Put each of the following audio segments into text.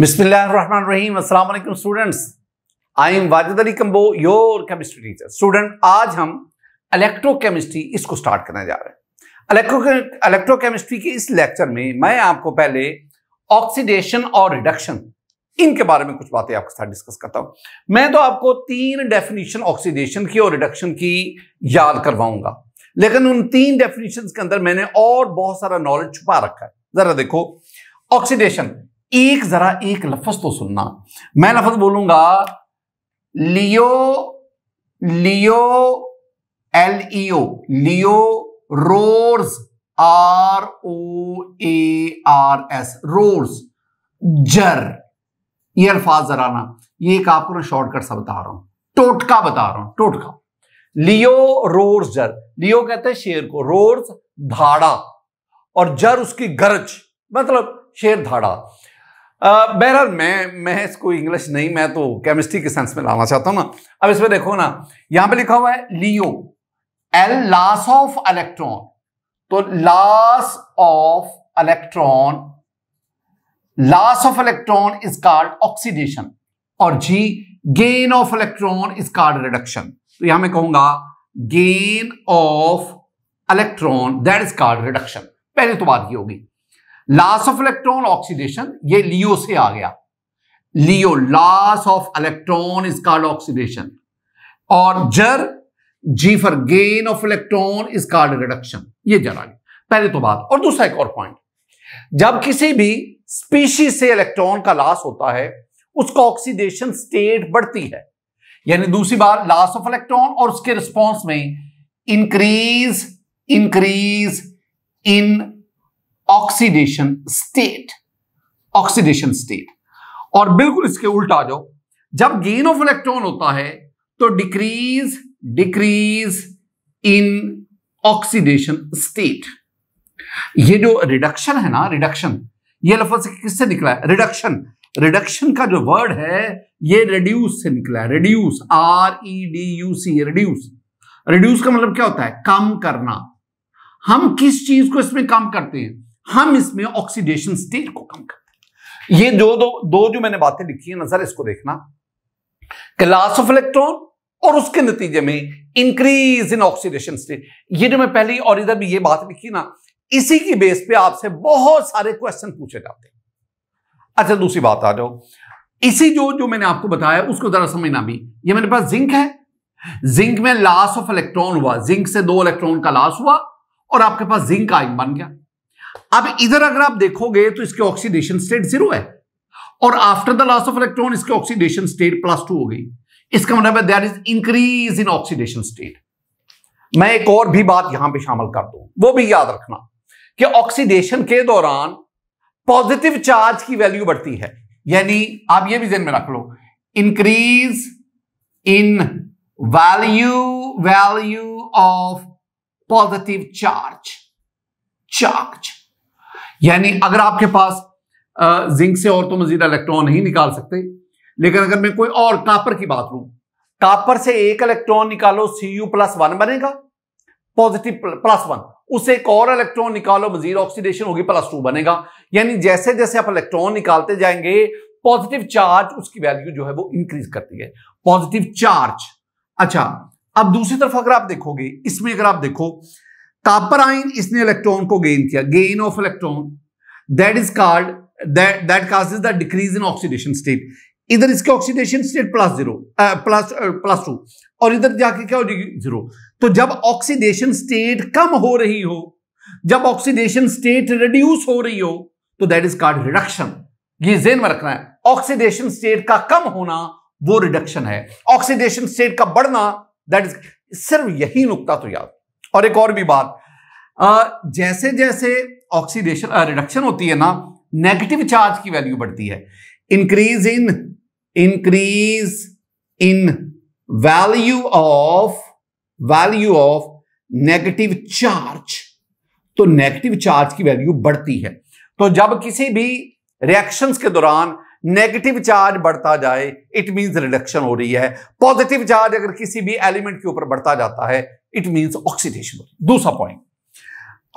बिस्मिल्लाम अस्सलाम students I am Wajid Ali Kamboh your chemistry teacher student आज हम इलेक्ट्रोकेमिस्ट्री इसको स्टार्ट करने जा रहे हैं इलेक्ट्रोकेमिस्ट्री के इस लेक्चर में मैं आपको पहले ऑक्सीडेशन और रिडक्शन इनके बारे में कुछ बातें आपके साथ डिस्कस करता हूं मैं तो आपको तीन डेफिनेशन ऑक्सीडेशन की और रिडक्शन की याद करवाऊंगा लेकिन उन तीन डेफिनेशन के अंदर मैंने और बहुत सारा नॉलेज छुपा रखा है जरा देखो ऑक्सीडेशन एक जरा एक लफज तो सुनना मैं लफज बोलूंगा leo leo L E O leo roars R O A R S roars ger ये अल्फाज जराना ये एक आपको ना शॉर्टकट सा बता रहा हूं टोटका बता रहा हूं टोटका लियो रोर्स जर लियो कहते हैं शेर को रोर्स धाड़ा और जर उसकी गरज मतलब शेर धाड़ा बहरहाल मैं मैं इसको इंग्लिश नहीं मैं तो केमिस्ट्री के सेंस में लाना चाहता हूं ना अब इसमें देखो ना यहां पे लिखा हुआ है leo L loss of electron तो loss of electron loss of electron is called oxidation और G gain of electron is called reduction तो यहां मैं कहूंगा gain of electron that is called reduction पहले तो बात ये होगी लॉस ऑफ इलेक्ट्रॉन ऑक्सीडेशन ये लियो से आ गया leo loss of electron is called oxidation और ger G for gain of electron is called reduction ये जर आ गया पहले तो बात और दूसरा एक और पॉइंट जब किसी भी स्पीशीज से इलेक्ट्रॉन का लॉस होता है उसका ऑक्सीडेशन स्टेट बढ़ती है यानी दूसरी बार लॉस ऑफ इलेक्ट्रॉन और उसके रिस्पॉन्स में increase increase in oxidation state oxidation state और बिल्कुल इसके उल्टा आ जाओ जब गेन ऑफ इलेक्ट्रॉन होता है तो decrease decrease in oxidation state ये जो रिडक्शन है ना रिडक्शन ये लफज किससे निकला है रिडक्शन रिडक्शन का जो वर्ड है ये रिड्यूस से निकला है reduce R E D U C reduce reduce का मतलब क्या होता है कम करना हम किस चीज को इसमें कम करते हैं हम इसमें ऑक्सीडेशन स्टेट को कम करते हैं ये जो दो दो जो मैंने बातें लिखी है नजर सर इसको देखना क्लास ऑफ इलेक्ट्रॉन और उसके नतीजे में इंक्रीज इन ऑक्सीडेशन स्टेट ये जो मैं पहली और इधर भी ये बात लिखी ना इसी की बेस पे आपसे बहुत सारे क्वेश्चन पूछे जाते हैं अच्छा दूसरी बात आ जाओ इसी जो जो मैंने आपको बताया उसको जरा समझना भी ये मेरे पास जिंक है जिंक में लॉस ऑफ इलेक्ट्रॉन हुआ जिंक से दो इलेक्ट्रॉन का लॉस हुआ और आपके पास जिंक आइन बन गया अब इधर अगर आप देखोगे तो इसके ऑक्सीडेशन स्टेट जीरो है और after the loss of electron इसके ऑक्सीडेशन स्टेट प्लस टू हो गई इसका मतलब है that is increase in oxidation state मैं एक और भी बात यहां पे शामिल कर दू वो भी याद रखना कि ऑक्सीडेशन के दौरान पॉजिटिव चार्ज की वैल्यू बढ़ती है यानी आप ये भी जेन में रख लो increase in value value of positive charge charge यानी अगर आपके पास जिंक से और तो मजीद इलेक्ट्रॉन नहीं निकाल सकते लेकिन अगर मैं कोई और कापर की बात करूं कापर से एक इलेक्ट्रॉन निकालो सी यू प्लस वन बनेगा पॉजिटिव प्लस वन उसे एक और इलेक्ट्रॉन निकालो मजीद ऑक्सीडेशन होगी प्लस टू बनेगा यानी जैसे जैसे आप इलेक्ट्रॉन निकालते जाएंगे पॉजिटिव चार्ज उसकी वैल्यू जो है वो इंक्रीज करती है पॉजिटिव चार्ज अच्छा अब दूसरी तरफ अगर आप देखोगे इसमें अगर आप देखो कापर आइन इसने इलेक्ट्रॉन को गेन किया gain of electron that is called that cause the decrease in oxidation state इधर इसके oxidation state plus zero plus plus two और इधर जाके क्या हो जाएगी जीरो तो जब ऑक्सीडेशन स्टेट कम हो रही हो जब ऑक्सीडेशन स्टेट रिड्यूस हो रही हो तो दैट इज कार्ड रिडक्शन ये जेन में रखना है ऑक्सीडेशन स्टेट का कम होना वो रिडक्शन है ऑक्सीडेशन स्टेट का बढ़ना दैट इज सिर्फ यही नुकता तो याद और एक और भी बात जैसे जैसे ऑक्सीडेशन रिडक्शन होती है ना नेगेटिव चार्ज की वैल्यू बढ़ती है increase in increase in value of value of negative charge तो नेगेटिव चार्ज की वैल्यू बढ़ती है तो जब किसी भी रिएक्शंस के दौरान नेगेटिव चार्ज बढ़ता जाए इट मींस रिडक्शन हो रही है पॉजिटिव चार्ज अगर किसी भी एलिमेंट के ऊपर बढ़ता जाता है इट मीन्स ऑक्सीडेशन दूसरा पॉइंट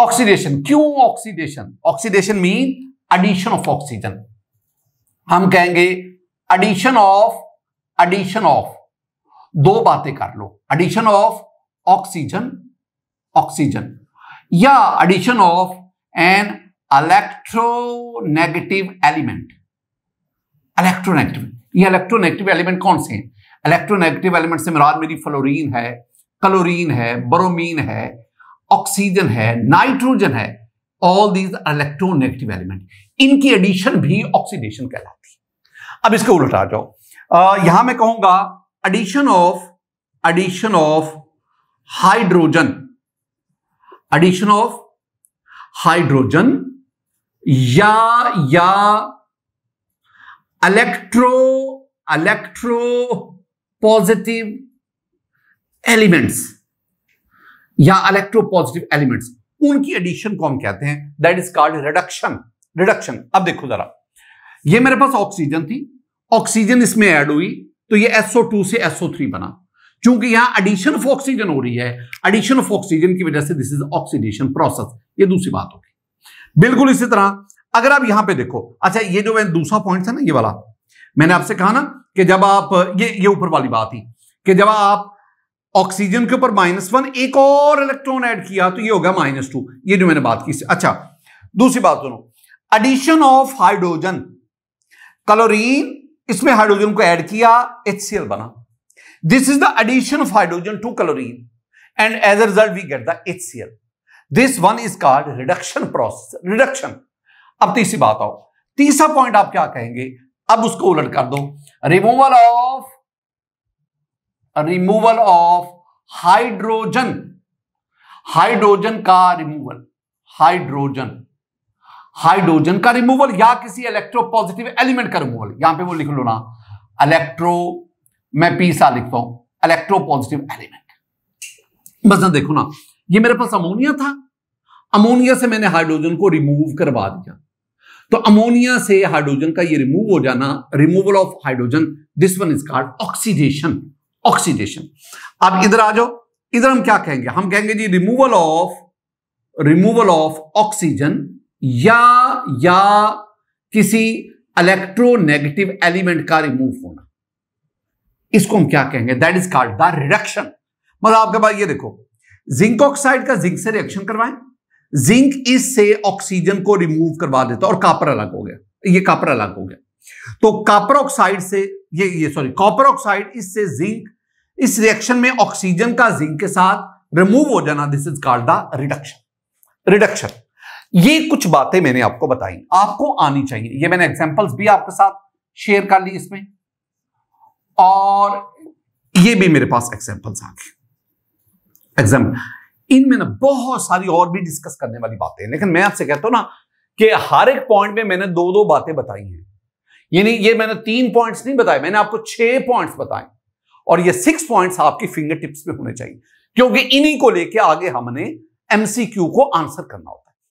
ऑक्सीडेशन क्यों oxidation oxidation mean addition of oxygen हम कहेंगे एडिशन ऑफ एडिशन ऑफ दो बातें कर लो एडिशन ऑफ ऑक्सीजन ऑक्सीजन या addition of an electronegative element electronegative ये इलेक्ट्रोनेगेटिव एलिमेंट कौन से हैं इलेक्ट्रोनेगेटिव एलिमेंट से मराद मेरी फ्लोरीन है क्लोरीन है बरोमीन है ऑक्सीजन है नाइट्रोजन है ऑल दीज इलेक्ट्रोनेगेटिव एलिमेंट इनकी एडिशन भी ऑक्सीडेशन कहलाती है अब इसके उलट आ जाओ यहां मैं कहूंगा addition of addition of hydrogen addition of hydrogen या या इलेक्ट्रो इलेक्ट्रो पॉजिटिव एलिमेंट्स या इलेक्ट्रोपॉजिटिव एलिमेंट्स उनकी एडिशन को हम कहते हैं that is called reduction reduction अब देखो जरा ये मेरे पास ऑक्सीजन थी ऑक्सीजन इसमें ऐड हुई तो ये SO2 से SO3 बना क्योंकि यहां एडिशन ऑफ ऑक्सीजन हो रही है एडिशन ऑफ ऑक्सीजन की वजह से दिस इज ऑक्सीडेशन प्रोसेस ये दूसरी बात होगी बिल्कुल इसी तरह अगर आप यहां पे देखो अच्छा ये जो मैं दूसरा पॉइंट था ना ये वाला मैंने आपसे कहा ना कि जब आप ये ये ऊपर वाली बात थी कि जब आप ऑक्सीजन के ऊपर माइनस वन एक और इलेक्ट्रॉन ऐड किया तो ये हो गया माइनस टू ये जो मैंने बात की अच्छा दूसरी बात सुनो एडिशन ऑफ हाइड्रोजन क्लोरीन इसमें हाइड्रोजन को ऐड किया एच बना this is the addition of hydrogen to chlorine and as a result we get the H this one is called reduction process reduction अब तीसरी बात आओ तीसरा पॉइंट आप क्या कहेंगे अब उसको उलट कर दो removal of removal of hydrogen hydrogen का रिमूवल हाइड्रोजन हाइड्रोजन का रिमूवल या किसी इलेक्ट्रोपॉजिटिव एलिमेंट का रिमूवल यहां पे वो लिख लो ना इलेक्ट्रो मैं पीसा लिखता हूं इलेक्ट्रोपॉजिटिव एलिमेंट बस ना देखो ना ये मेरे पास अमोनिया था अमोनिया से मैंने हाइड्रोजन को रिमूव करवा दिया तो अमोनिया से हाइड्रोजन का ये रिमूव हो जाना removal of hydrogen this one is called oxidation oxidation अब इधर आ जाओ इधर हम क्या कहेंगे हम कहेंगे जी removal of removal of oxygen या या किसी इलेक्ट्रोनेगेटिव एलिमेंट का रिमूव होना इसको हम क्या कहेंगे that is called the reduction मतलब आपके पास ये देखो जिंक ऑक्साइड का जिंक से रिएक्शन करवाएं जिंक इससे ऑक्सीजन को रिमूव करवा देता और कापर अलग हो गया ये कापर अलग हो गया तो कापर ऑक्साइड से ये ये सॉरी कॉपर ऑक्साइड इससे जिंक इस रिएक्शन में ऑक्सीजन का जिंक के साथ रिमूव हो जाना this is called the reduction reduction ये कुछ बातें मैंने आपको बताई आपको आनी चाहिए ये मैंने एग्जांपल्स भी आपके साथ शेयर कर ली इसमें और ये भी मेरे पास एग्जांपल्स आ गए एग्जाम्पल इनमें ना बहुत सारी और भी डिस्कस करने वाली बातें लेकिन मैं आपसे कहता हूं ना कि हर एक पॉइंट में मैंने दो दो बातें बताई हैं यानी ये मैंने तीन पॉइंट्स नहीं बताए मैंने आपको छह पॉइंट्स बताए और ये सिक्स पॉइंट्स आपकी फिंगर टिप्स में होने चाहिए क्योंकि इन्हीं को लेके आगे हमने एमसीक्यू को आंसर करना होता है